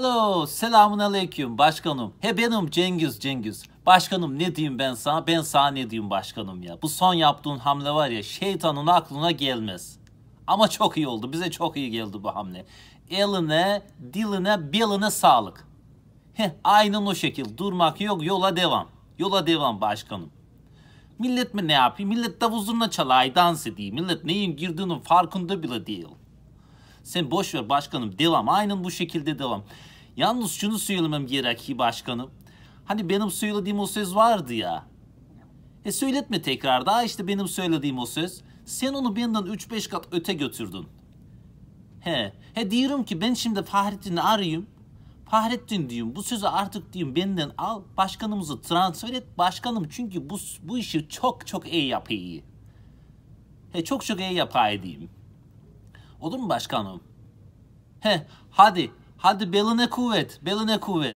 Alo, selamun aleyküm başkanım. He benim Cengiz Cengiz. Başkanım ne diyeyim ben sana, ben sana ne diyeyim başkanım ya. Bu son yaptığın hamle var ya şeytanın aklına gelmez. Ama çok iyi oldu, bize çok iyi geldi bu hamle. Eline, diline, beline sağlık. Heh, aynen o şekil. Durmak yok, yola devam. Yola devam başkanım. Millet mi ne yapıyor? Millet davuzuruna çalay, dans ediyor. Millet neyin girdiğinin farkında bile değil. Sen boş ver başkanım devam. Aynen bu şekilde devam. Yalnız şunu söylemem gerek ki başkanım. Hani benim söylediğim o söz vardı ya. E söyletme tekrar daha işte benim söylediğim o söz. Sen onu benden 3-5 kat öte götürdün. He, he diyorum ki ben şimdi Fahrettin'i arayayım. Fahrettin diyorum bu sözü artık diyorum benden al başkanımızı transfer et başkanım çünkü bu, bu işi çok çok iyi yapıyor. He, çok çok iyi yapıyor diyeyim. Olur mu başkanım? He, hadi. Hadi beline kuvvet, beline kuvvet.